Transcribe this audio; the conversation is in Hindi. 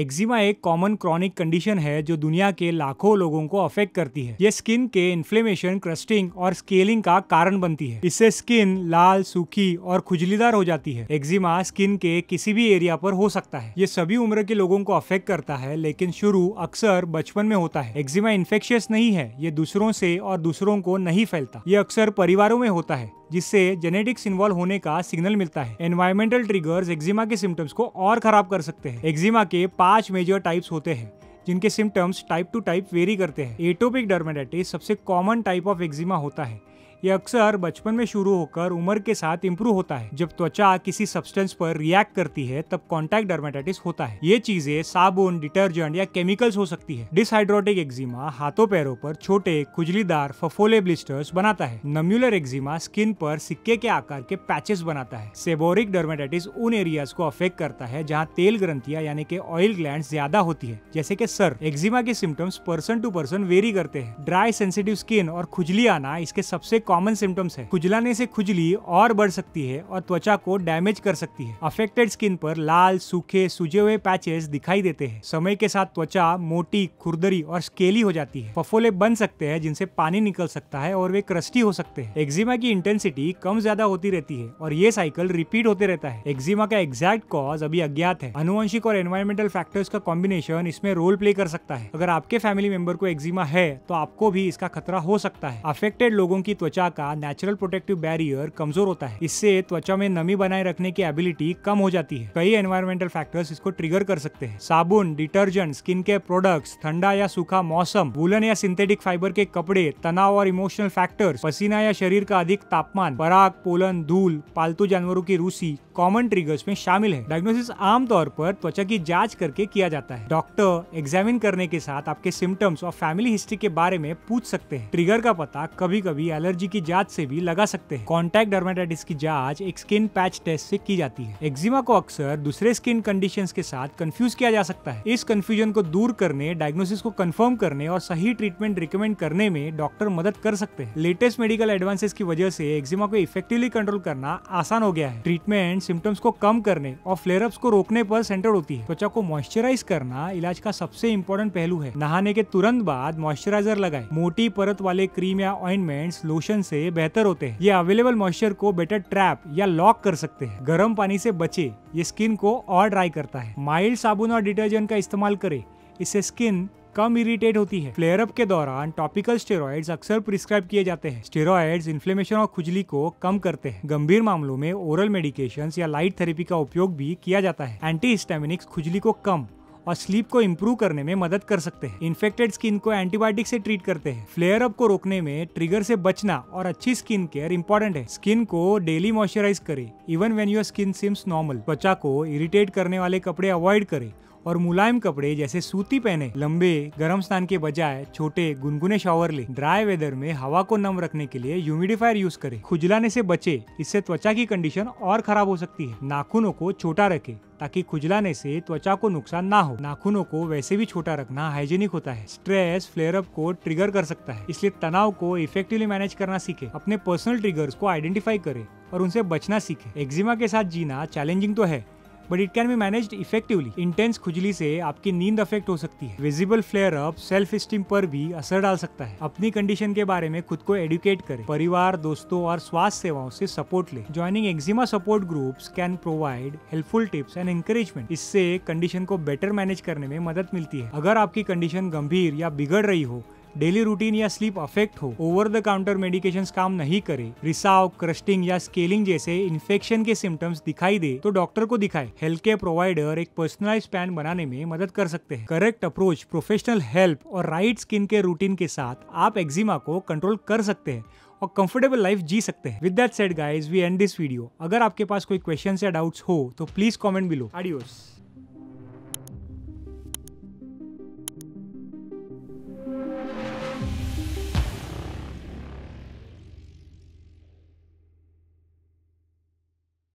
एक्जिमा एक कॉमन क्रॉनिक कंडीशन है जो दुनिया के लाखों लोगों को अफेक्ट करती है ये स्किन के इन्फ्लेमेशन क्रस्टिंग और स्केलिंग का कारण बनती है इससे स्किन लाल सूखी और खुजलीदार हो जाती है एक्जिमा स्किन के किसी भी एरिया पर हो सकता है ये सभी उम्र के लोगों को अफेक्ट करता है लेकिन शुरू अक्सर बचपन में होता है एक्जिमा इन्फेक्शियस नहीं है ये दूसरों से और दूसरों को नहीं फैलता ये अक्सर परिवारों में होता है जिससे जेनेटिक्स इन्वॉल्व होने का सिग्नल मिलता है एनवायरमेंटल ट्रिगर्स एक्जिमा के सिम्टम्स को और खराब कर सकते हैं एक्जिमा के पांच मेजर टाइप्स होते हैं जिनके symptoms type to type vary करते हैं एटोपिक डर्मेटाइटिस सबसे कॉमन टाइप ऑफ एक्जिमा होता है ये अक्सर बचपन में शुरू होकर उम्र के साथ इम्प्रूव होता है जब त्वचा किसी सब्सटेंस पर रिएक्ट करती है तब कॉन्टैक्ट डर्मेटाइटिस होता है ये चीजें साबुन डिटर्जेंट या केमिकल्स हो सकती है डिसहाइड्रोटिक एक्जिमा हाथों पैरों पर छोटे खुजलीदार फफोले ब्लिस्टर्स बनाता है नम्यूलर एक्जिमा स्किन पर सिक्के के आकार के पैचेस बनाता है सेबोरिक डर्मेटाइटिस उन एरियाज को अफेक्ट करता है जहाँ तेल ग्रंथिया यानी के ऑयल ग्लैंड ज्यादा होती है जैसे की सर एक्जिमा के symptoms person to person vary करते हैं ड्राई सेंसिटिव स्किन और खुजली आना इसके सबसे कॉमन सिम्टम्स है खुजलाने से खुजली और बढ़ सकती है और त्वचा को डैमेज कर सकती है अफेक्टेड स्किन पर लाल सूखे सूजे हुए पैचेस दिखाई देते हैं समय के साथ त्वचा मोटी खुरदरी और स्केली हो जाती है फफोले बन सकते हैं जिनसे पानी निकल सकता है और वे क्रस्टी हो सकते हैं एक्जिमा की इंटेंसिटी कम ज्यादा होती रहती है और ये साइकिल रिपीट होते रहता है एक्जिमा का एग्जैक्ट कॉज अभी अज्ञात है अनुवंशिक और एनवायरमेंटल फैक्टर्स का कॉम्बिनेशन इसमें रोल प्ले कर सकता है अगर आपके फैमिली मेंबर को एक्जिमा है तो आपको भी इसका खतरा हो सकता है अफेक्टेड लोगों की त्वचा त्वचा का नेचुरल प्रोटेक्टिव बैरियर कमजोर होता है इससे त्वचा में नमी बनाए रखने की एबिलिटी कम हो जाती है कई एनवायरमेंटल फैक्टर्स इसको ट्रिगर कर सकते हैं साबुन डिटर्जेंट स्किन केयर प्रोडक्ट्स ठंडा या सूखा मौसम वुलन या सिंथेटिक फाइबर के कपड़े तनाव और इमोशनल फैक्टर्स पसीना या शरीर का अधिक तापमान पराग पोलन धूल पालतू जानवरों की रूसी कॉमन ट्रिगर्स में शामिल है डायग्नोसिस आमतौर पर त्वचा की जांच करके किया जाता है डॉक्टर एग्जामिन करने के साथ आपके सिम्टम्स और फैमिली हिस्ट्री के बारे में पूछ सकते हैं ट्रिगर का पता कभी कभी एलर्जी की जाँच से भी लगा सकते हैं कॉन्टैक्ट डर्मेटाइटिस की जाँच एक स्किन पैच टेस्ट से की जाती है एक्जिमा को अक्सर दूसरे स्किन कंडीशन के साथ कंफ्यूज किया जा सकता है इस कंफ्यूजन को दूर करने डायग्नोसिस को कंफर्म करने और सही ट्रीटमेंट रिकमेंड करने में डॉक्टर मदद कर सकते हैं लेटेस्ट मेडिकल एडवांसेस की वजह से एक्जिमा को इफेक्टिवली कंट्रोल करना आसान हो गया है ट्रीटमेंट सिम्टम्स को कम करने और फ्लेयरअप्स को रोकने पर सेंटर होती है त्वचा को मॉइस्चराइज करना इलाज का सबसे इम्पोर्टेंट पहलू है नहाने के तुरंत बाद मॉइस्चराइजर लगाए मोटी परत वाले क्रीम या ऑइंटमेंट्स लोशन सोल्यूशन से बेहतर होते हैं ये अवेलेबल मॉइस्चर को बेटर ट्रैप या लॉक कर सकते हैं गर्म पानी से बचे ये स्किन को और ड्राई करता है माइल्ड साबुन और डिटर्जेंट का इस्तेमाल करे इससे स्किन कम इरिटेट होती है फ्लेयर अप के दौरान टॉपिकल स्टेरॉइड्स अक्सर प्रिस्क्राइब किए जाते हैं स्टेरॉइड्स इन्फ्लेमेशन और खुजली को कम करते हैं गंभीर मामलों में ओरल मेडिकेशन या लाइट थेरेपी का उपयोग भी किया जाता है एंटी हिस्टामिनिक्स खुजली को कम और स्लीप को इम्प्रूव करने में मदद कर सकते हैं इन्फेक्टेड स्किन को एंटीबायोटिक से ट्रीट करते हैं फ्लेयर अप को रोकने में ट्रिगर से बचना और अच्छी स्किन केयर इंपॉर्टेंट है स्किन को डेली मॉइस्चराइज करे even when your skin seems normal त्वचा को इरिटेट करने वाले कपड़े अवॉइड करे और मुलायम कपड़े जैसे सूती पहने लंबे गर्म स्नान के बजाय छोटे गुनगुने शॉवर ले ड्राई वेदर में हवा को नम रखने के लिए ह्यूमिडिफायर यूज करें खुजलाने से बचे इससे त्वचा की कंडीशन और खराब हो सकती है नाखूनों को छोटा रखें ताकि खुजलाने से त्वचा को नुकसान ना हो नाखूनों को वैसे भी छोटा रखना हाइजेनिक होता है स्ट्रेस फ्लेयरअप को ट्रिगर कर सकता है इसलिए तनाव को इफेक्टिवली मैनेज करना सीखे अपने पर्सनल ट्रिगर्स को आइडेंटिफाई करे और उनसे बचना सीखे एक्जिमा के साथ जीना चैलेंजिंग तो है but it can be manage effectively intense खुजली से आपकी नींद अफेक्ट हो सकती है visible flare up self esteem पर भी असर डाल सकता है अपनी कंडीशन के बारे में खुद को एडुकेट करें परिवार दोस्तों और स्वास्थ्य सेवाओं से सपोर्ट ले joining eczema support group can provide helpful tips and encouragement इससे कंडीशन को बेटर मैनेज करने में मदद मिलती है अगर आपकी कंडीशन गंभीर या बिगड़ रही हो डेली रूटीन या स्लीप अफेक्ट हो ओवर द काउंटर मेडिकेशन काम नहीं करे रिसाव क्रस्टिंग या स्केलिंग जैसे इन्फेक्शन के सिम्टम्स दिखाई दे तो डॉक्टर को दिखाए हेल्थ केयर प्रोवाइडर एक पर्सनलाइज प्लान बनाने में मदद कर सकते हैं करेक्ट अप्रोच प्रोफेशनल हेल्प और राइट स्किन के रूटीन के साथ आप एक्जिमा को कंट्रोल कर सकते हैं और कंफर्टेबल लाइफ जी सकते हैं with that said guys we end this video अगर आपके पास कोई क्वेश्चन या डाउट्स हो तो प्लीज कॉमेंट बिलो आडियोस